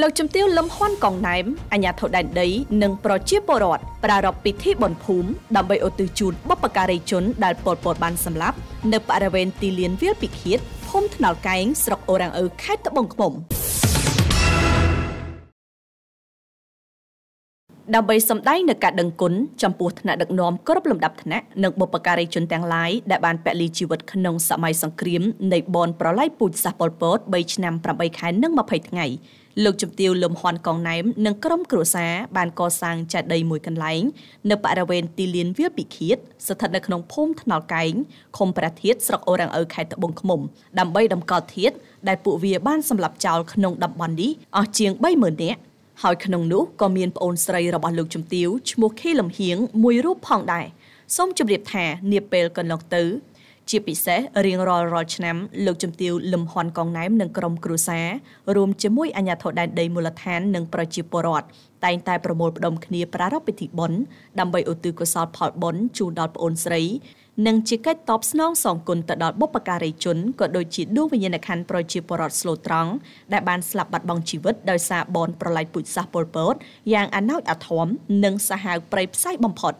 លោកជំទាវលឹមហ៊ុនកងណែមអាញាធរដែនដីនិងប្រជាពលរដ្ឋប្រារព្ធពិធីបុណ្យភូមិដើម្បីឧទ្ទិសជូនបុព្វការីជនដែលពលពតបានសម្លាប់នៅបរិវេណទីលានវាលពិឃាតភូមិថ្នល់កែងស្រុកអូរ៉ាំងអ៊ឺខេត្តត្បូងឃ្មុំ។ដើម្បីសម្ដែងនូវការដឹងគុណចំពោះថ្នាក់ដឹកនាំគ្រប់លំដាប់ថ្នាក់និងបុព្វការីជនទាំងឡាយដែលបានពលីជីវិតក្នុងសម័យសង្គ្រាម នៃបនប្រល័យពូជសាសន៍ប៉ុលពត3ឆ្នាំ8ខែនិង20ថ្ងៃលោកជំទាវលំហន់កងណែមនិងក្រុមគ្រួសារបានកសាងចេតិយមួយកន្លែងនៅបរិវេណទីលានវាលពិឃាតស្ថិតនៅក្នុងភូមិថ្នល់កែងឃុំព្រះធាតស្រុកអូរ៉ាំងឪខេត្តត្បូងឃ្មុំដើម្បីតម្កល់ធាតដែលពួកវាបានសម្លាប់ចោលក្នុងតំបន់នេះអស់ជាង30000នាក់ហើយក្នុងនោះក៏មានប្អូនស្រីរបស់លោកជំទាវឈ្មោះខេលំហៀងមួយរូបផងដែរសូមជម្រាបថា នាពេលកន្លងទៅជាពិសេសរៀងរាល់រាល់ឆ្នាំលោកជំទាវលឹមហ៊ុនកងណែមនិងក្រុម គ្រួសាររួមជាមួយអាជ្ញាធរដែនដីមូលដ្ឋាននិងប្រជាពលរដ្ឋតែងតែប្រមូលផ្ដុំគ្នាប្រារព្ធពិធីបុណ្យដើម្បីឧទ្ទិសកុសលផលបុណ្យជូនដល់ប្អូនស្រីនិងជាកិច្ចតបស្នងសងគុណទៅដល់បុព្វការីជនក៏ដូចជាដួងវិញ្ញាណក្ខន្ធប្រជាពលរដ្ឋស្លូតត្រង់ដែលបានស្លាប់បាត់បង់ជីវិតដោយសារបនប្រល័យពូជសាសន៍ប៉ុលពតយ៉ាងអណោចអាធំនិងសាហាវប្រៃផ្សៃបំផុត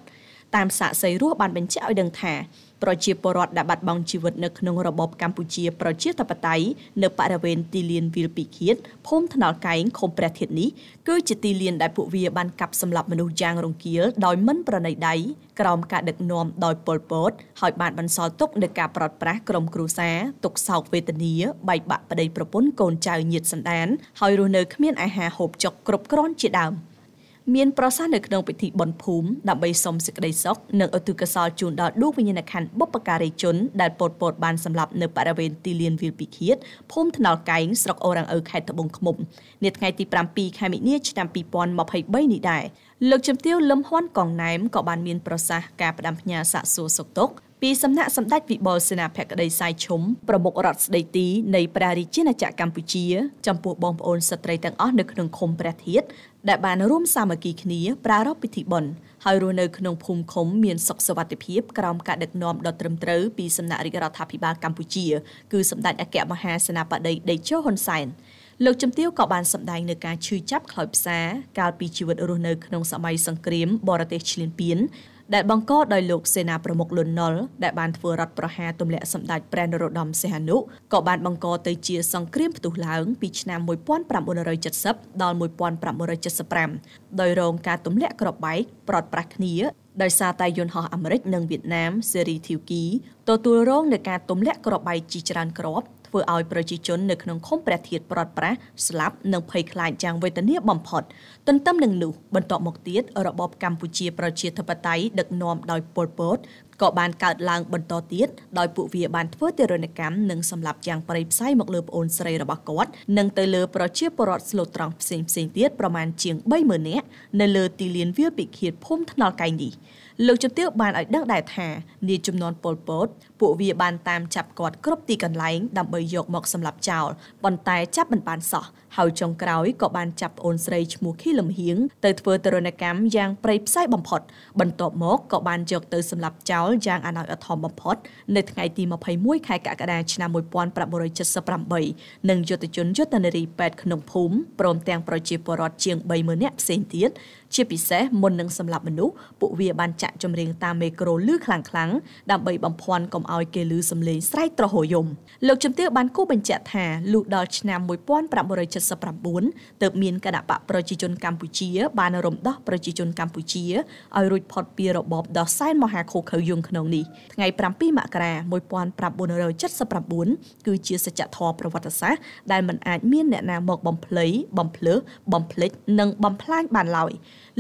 តាមសាកសីរស់បានបញ្ជាក់ឲ្យដឹងថាប្រជាពលរដ្ឋដែលបាត់បង់ជីវិតនៅក្នុងរបបកម្ពុជាប្រជាធិបតេយ្យនៅបរិវេណទីលានវាលពិឃាតភូមិថ្នោតកែងខុំព្រះធាតុនេះគឺជាទីលានដែលពួកវាបានកាប់សម្លាប់មនុស្សយ៉ាងរង្គាលដោយមិនប្រណីដៃក្រោមការដឹកនាំដោយប៉ុលពតហើយបានបន្សល់ទុកនូវការប្រត់ប្រាស់ក្រុមគ្រួសារទុកសោកវេទនាបែកបាក់ប្តីប្រពន្ធកូនចៅញាតិសន្តានហើយរស់នៅគ្មានអាហារហូបចុកគ្រប់គ្រាន់ជាដើម។មានប្រសាសន៍នៅក្នុងពិធីបុណ្យភូមិដើម្បីសុំសេចក្តីសុខនិងឧទ្ទិសកុសលជូនដល់ដួងវិញ្ញាណក្ខន្ធបុព្វការីជនដែលពោតពោតបានសម្លាប់នៅបរិវេណទីលានវាលពិឃាតភូមិថ្នល់កែងស្រុកអូរ៉ាំងអ៊ូខេត្តត្បូងឃ្មុំនាថ្ងៃទី7ខែមិនិលឆ្នាំ2023នេះដែរលោកជំទាវលឹមហ៊ွန်កងណែមក៏បានមាន ប្រសាសន៍ការផ្ដាំផ្ញើសាកសួរសុខទុក្ខពីសំណាក់សម្ដេចវិបុលសេនាភក្តីសៃឈុំប្រមុខរដ្ឋស្ដីទីនៃព្រះរាជាណាចក្រកម្ពុជាចំពោះបងប្អូនស្ត្រីទាំងអស់នៅក្នុងឃុំព្រះធាតដែលបានរួមសាមគ្គីគ្នាប្រារព្ធពិធីបុណ្យហើយរស់នៅក្នុងភូមិឃុំមានសុខសុវត្ថិភាពក្រោមការដឹកនាំដ៏ត្រឹមត្រូវពីសំណាក់រាជរដ្ឋាភិបាលកម្ពុជាគឺសម្ដេចអគ្គមហាសេនាបតីដេជោហ៊ុនសែនលោកជំទាវក៏បានសម្ដែងនៅការឈឺចាប់ខ្លោចផ្សាកាលពីជីវិតរស់នៅក្នុងសម័យសង្គ្រាម បរទេសឈ្លានពានដែលបង្កដោយលោកសេនាប្រមុខលន់នល់ដែលបានធ្វើរដ្ឋប្រហារទម្លាក់សម្ដេចព្រះនរោត្តមសីហនុក៏បានបង្កទៅជា សង្គ្រាមផ្ទុះឡើងពីឆ្នាំ1970ដល់1975ដោយរងការទម្លាក់គ្រាប់បែកប្រត់ប្រាស់គ្នាដោយសារតែយន្តហោះអាមេរិក និងវៀតណាមស៊េរីធីវគីទទួលរងនឹងការទម្លាក់គ្រាប់បែកជាច្រើនគ្រាប់ធ្វើឲ្យប្រជាជននៅក្នុងឃុំព្រះធាតប្រត់ប្រាសស្លាប់និងភ័យខ្លាចយ៉ាងវេទនាបំផុតទន្ទឹមនឹងនោះបន្ទាប់មកទៀតរបបកម្ពុជាប្រជាធិបតេយ្យដឹកនាំដោយប៉ុលពតក៏បានកើតឡើងបន្តទៀតដោយពួកវាបានធ្វើទារុណកម្មនិងសម្លាប់យ៉ាងប្រៃផ្សៃមកលើប្អូនស្រីរបស់គាត់និងទៅលើប្រជាពលរដ្ឋស្លូតត្រង់ផ្សេងផ្សេងទៀតប្រមាណជាង30000នាក់នៅលើទីលានវាលពិឃាតភូមិថ្នល់កែងនេះលោកជំទាវបានឲ្យដឹងដែរថានាជំនាន់ប៉ុលពត ពួកវាបានតាមចាប់គាត់គ្រប់ទីកន្លែងដើម្បីយក មក សម្លាប់ចោលប៉ុន្តែចាប់មិនបានសោះហើយចុងក្រោយក៏បានចាប់ប្អូនស្រីឈ្មោះខីលឹមហៀងទៅធ្វើទរណកម្មយ៉ាងប្រៃផ្សៃបំផុត បន្ទាប់មកក៏បានយកទៅសម្លាប់ចោលលយ៉ាងអាណោចអធមបំផុតនៅថ្ងៃទី21ខែកក្កដាឆ្នាំ1978និងយុទ្ធជនយុទ្ធនារី8ក្នុងភូមិព្រមទាំងប្រជាពលរដ្ឋជាង30000នាក់ផ្សេងទៀតជាពិសេសមុននឹងសម្លាប់មនុស្សពួកវាបានចាក់ចម្រៀងតាមមេក្រូលឺខ្លាំងៗដើម្បីបំភាន់កុំឲ្យគេលឺសំឡេងស្រែកត្រហោយំលោកជំទាវបានគូបញ្ជាក់ថាលុះដល់ឆ្នាំ1979ទើបមានគណៈបកប្រជាជនកម្ពុជា បានរំដោះប្រជាជនកម្ពុជាឲ្យរួចផុតពីរបបដោះសែនមហាឃោឃៅយងងក្នុងនេះថ្ងៃ7មករា1979គឺជាសច្ចធម៌ប្រវត្តិសាស្ត្រដែលមិនអាចមានអ្នកណាមក បំភ្លៃបំភ្លើសបំភ្លេចនិងបំផ្លាញបានឡើយ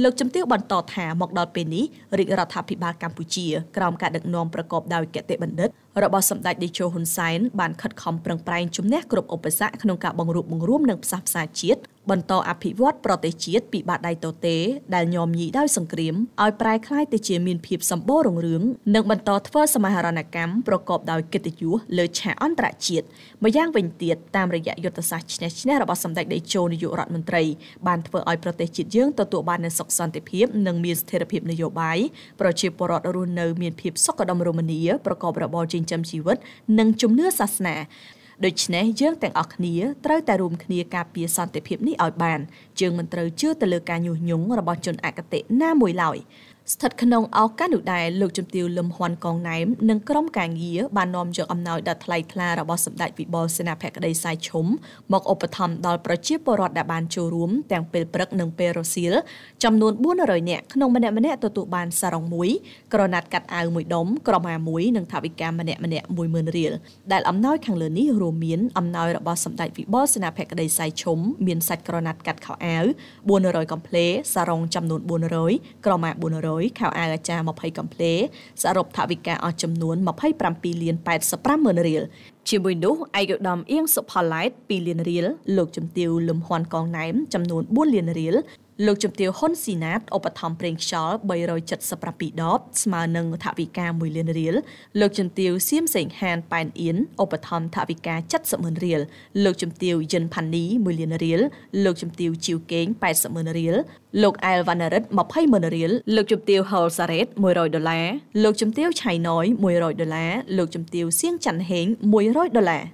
លោកជំទាវបន្តថាមកដល់ពេលនេះរាជរដ្ឋាភិបាលកម្ពុជាក្រោមការដឹកនាំប្រកបដោយគតិបណ្ឌិតរបស់សម្ដេចតេជោហ៊ុនសែនបានខិតខំប្រឹងប្រែងជំនះគ្រប់ឧបសគ្គក្នុងការបង្រួបបង្រួមនិងផ្សះផ្សាជាតិបន្តអភិវឌ្ឍប្រទេសជាតិពីបាតដៃទទេដែលញោមញីដោយសង្គ្រាមឲ្យប្រែក្លាយទៅជាមានភាពសម្បូររុងរឿងនិងបន្តធ្វើសមហរណកម្មប្រកបដោយកិត្តិយសលើឆាកអន្តរជាតិម្យ៉ាងវិញទៀតតាមរយៈយុទ្ធសាស្ត្រឈ្នះឈ្នះរបស់សម្ដេចតេជោនាយករដ្ឋមន្ត្រីបានធ្វើឲ្យប្រទេសជាតិយើងទទួលបាននូវសុខសន្តិភាពនិងមានស្ថិរភាពនយោបាយប្រជាពលរដ្ឋរស់នៅមានភាពសុខដុមរមនាប្រកបរបរចិញ្ចឹមជីវិតនិងជំនឿសាសនាដូច្នេះយើងទាំងអស់គ្នាត្រូវតែរួមគ្នាការពារសន្តិភាពនេះឲ្យបានយើងមិនត្រូវជឿទៅលើការញុះញង់របស់ជនអកតេណាមួយឡើយស្ថិតក្នុងឱកាសនោះដែរលោកជំទាវលឹមហ៊ាន់កងណែមនិងក្រុមការងារបាននាំយកអំណោយដ៏ថ្លៃថ្លារបស់សម្ដេចវិបុលសេនាភក្តីសាយឈុំមកឧបត្ថម្ភដល់ប្រជាពលរដ្ឋដែលបានចូលរួមទាំងពេលព្រឹកនិងពេលរសៀលចំនួន400នាក់ក្នុងម្នាក់ម្នាក់ទទួលបានសារ៉ុងមួយក្រណាត់កាត់អាវមួយដុំក្រមាមួយនិងថវិកាម្នាក់ម្នាក់10000រៀលដែលអំណោយខាងលើនេះរួមមានអំណោយរបស់សម្ដេចវិបុលសេនាភក្តីសាយឈុំមានសាច់ក្រណាត់កាត់ខោអាវ400កំភ្លេសារ៉ុងចំនួន400ក្រមា400នុយខោអាវអាចារ្យ20កំភ្លេសរុបថវិកាអស់ចំនួន27លាន85ម៉ឺនរៀលជាមួយនោះឯកឧត្តមអៀងសុផលឡែត2លានរៀលលោកជំទាវលំហន់កងណែមចំនួន4លានរៀលលោកជំទាវហ៊ុនស៊ីណាតឧបត្ថម្ភប្រេងខ្យល់377ដបស្មើនឹងថវិកា1លានរៀលលោកជំទាវសៀមសេងហានប៉ែនអៀនឧបត្ថម្ភថវិកា70ម៉ឺនរៀលលោកជំទាវយិនផានី1លានរៀលលោកជំទាវជីវកេង80ម៉ឺនរៀលលោកអែលវណ្ណរិទ្ធ20ម៉ឺនរៀលលោកជំទាវហុលសារ៉េត100ដុល្លារលោកជំទាវឆៃណយ100ដុល្លារលោកជំទាវសៀងច័ន្ទហេង100ដុល្លារ